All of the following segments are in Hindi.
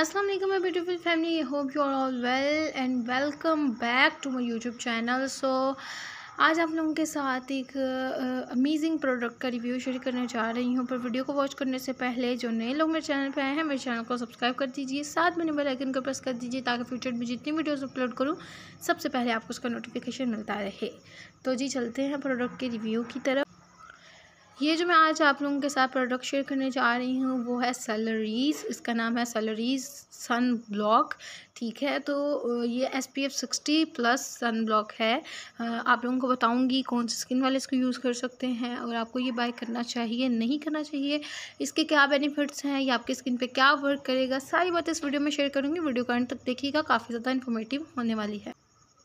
अस्सलाम वालेकुम my beautiful family hope you are all well and welcome back to my YouTube channel so आज आप लोगों के साथ एक अमेजिंग uh, प्रोडक्ट का रिव्यू शेयर करने जा रही हूँ पर वीडियो को वॉच करने से पहले जो नए लोग मेरे चैनल पे आए हैं मेरे चैनल को सब्सक्राइब कर दीजिए साथ में बेल आइकन को प्रेस कर दीजिए ताकि फ्यूचर में जितनी वीडियोस अपलोड करूँ सबसे पहले आपको उसका नोटिफिकेशन मिलता रहे तो जी चलते हैं प्रोडक्ट के रिव्यू की तरफ ये जो मैं आज आप लोगों के साथ प्रोडक्ट शेयर करने जा रही हूँ वो है सैलरीज इसका नाम है सैलरीज सन ब्लॉक ठीक है तो ये S P F sixty plus sun block है आप लोगों को बताऊँगी कौन से स्किन वाले इसको यूज़ कर सकते हैं और आपको ये बाय करना चाहिए नहीं करना चाहिए इसके क्या बेनिफिट्स हैं या आपकी स्किन पर क्या वर्क करेगा सारी बातें इस वीडियो में शेयर करूँगी वीडियो का अंत तक देखिएगा काफ़ी ज़्यादा इन्फॉर्मेटिव होने वाली है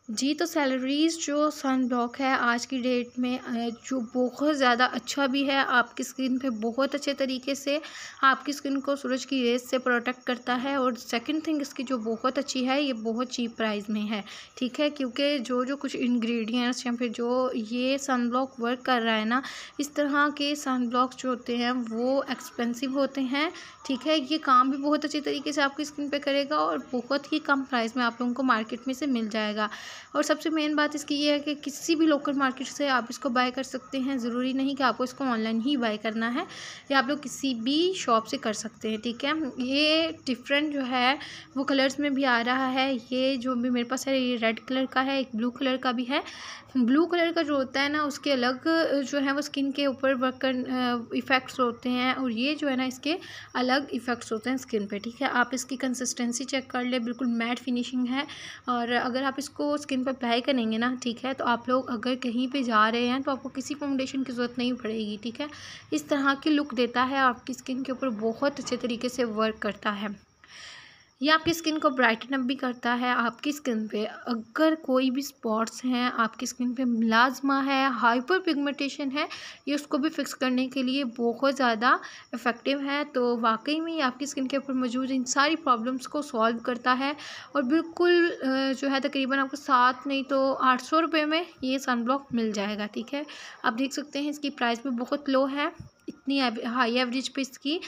जी तो सैलरीज़ जो सन ब्लॉक है आज की डेट में जो बहुत ज़्यादा अच्छा भी है आपकी स्किन पे बहुत अच्छे तरीके से आपकी स्किन को सूरज की रेस से प्रोटेक्ट करता है और सेकंड थिंग इसकी जो बहुत अच्छी है ये बहुत चीप प्राइस में है ठीक है क्योंकि जो जो कुछ इंग्रेडिएंट्स या फिर जो ये सन ब्लॉक वर्क कर रहा है ना इस तरह के सन ब्लॉक जो होते हैं वो एक्सपेंसिव होते हैं ठीक है ये काम भी बहुत अच्छे तरीके से आपकी स्किन पर करेगा और बहुत ही कम प्राइस में आप लोगों को मार्केट में से मिल जाएगा और सबसे मेन बात इसकी ये है कि किसी भी लोकल मार्केट से आप इसको बाय कर सकते हैं ज़रूरी नहीं कि आपको इसको ऑनलाइन ही बाय करना है या आप लोग किसी भी शॉप से कर सकते हैं ठीक है ये डिफरेंट जो है वो कलर्स में भी आ रहा है ये जो भी मेरे पास है ये रेड कलर का है एक ब्लू कलर का भी है ब्लू कलर का जो होता है ना उसके अलग जो है वो स्किन के ऊपर वर्क कर इफ़ेक्ट्स होते हैं और ये जो है ना इसके अलग इफ़ेक्ट्स होते हैं स्किन पे ठीक है आप इसकी कंसिस्टेंसी चेक कर ले बिल्कुल मैट फिनिशिंग है और अगर आप इसको स्किन पर अप्लाई करेंगे ना ठीक है तो आप लोग अगर कहीं पे जा रहे हैं तो आपको किसी फाउंडेशन की ज़रूरत नहीं पड़ेगी ठीक है इस तरह की लुक देता है आपकी स्किन के ऊपर बहुत अच्छे तरीके से वर्क करता है ये आपकी स्किन को ब्राइटन अप भी करता है आपकी स्किन पे अगर कोई भी स्पॉट्स हैं आपकी स्किन पे मिलाजमा है हाइपर पिगमेंटेशन है ये उसको भी फिक्स करने के लिए बहुत ज़्यादा इफ़ेक्टिव है तो वाकई में ये आपकी स्किन के ऊपर मौजूद इन सारी प्रॉब्लम्स को सॉल्व करता है और बिल्कुल जो है तकरीबन आपको सात नहीं तो आठ सौ रुपये में ये ब्लॉक मिल जाएगा ठीक है आप देख सकते हैं इसकी प्राइस भी बहुत लो है इतनी हाई एवरेज पे इसकी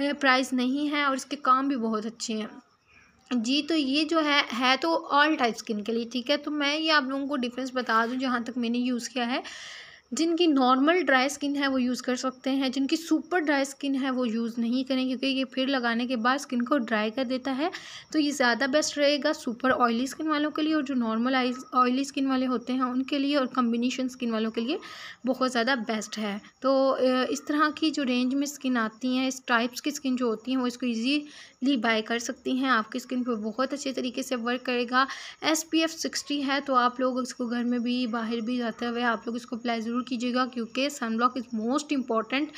प्राइस नहीं है और इसके काम भी बहुत अच्छे हैं जी तो ये जो है है तो ऑल टाइप स्किन के लिए ठीक है तो मैं ये आप लोगों को डिफरेंस बता दूँ जहाँ तक मैंने यूज़ किया है जिनकी नॉर्मल ड्राई स्किन है वो यूज़ कर सकते हैं जिनकी सुपर ड्राई स्किन है वो यूज़ नहीं करें क्योंकि ये फिर लगाने के बाद स्किन को ड्राई कर देता है तो ये ज़्यादा बेस्ट रहेगा सुपर ऑयली स्किन वालों के लिए और जो नॉर्मल ऑयली स्किन वाले होते हैं उनके लिए और कम्बिनेशन स्किन वालों के लिए बहुत ज़्यादा बेस्ट है तो इस तरह की जो रेंज में स्किन आती हैं इस टाइप्स की स्किन जो होती हैं वो इसको ईजीली बाय कर सकती हैं आपकी स्किन पर बहुत अच्छे तरीके से वर्क करेगा एस पी है तो आप लोग इसको घर में भी बाहर भी जाते हुए आप लोग इसको अप्लाई ज़रूर कीजिएगा क्योंकि sunblock is most important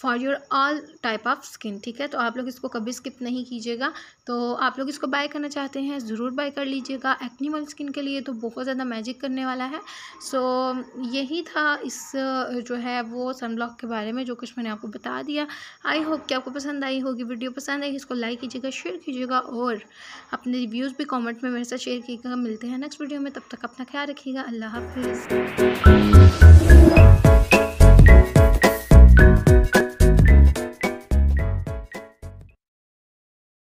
for your all type of skin ठीक है तो आप लोग इसको कभी स्किप नहीं कीजिएगा तो आप लोग इसको बाय करना चाहते हैं ज़रूर बाय कर लीजिएगा एक्निमल स्किन के लिए तो बहुत ज़्यादा मैजिक करने वाला है सो so, यही था इस जो है वो सनब्लॉक के बारे में जो कुछ मैंने आपको बता दिया आई होप कि आपको पसंद आई होगी वीडियो पसंद आई इसको लाइक कीजिएगा शेयर कीजिएगा और अपने रिव्यूज़ भी कमेंट में मेरे साथ शेयर कीजिएगा मिलते हैं नेक्स्ट वीडियो में तब तक अपना ख्याल रखिएगा अल्लाह हाफिज़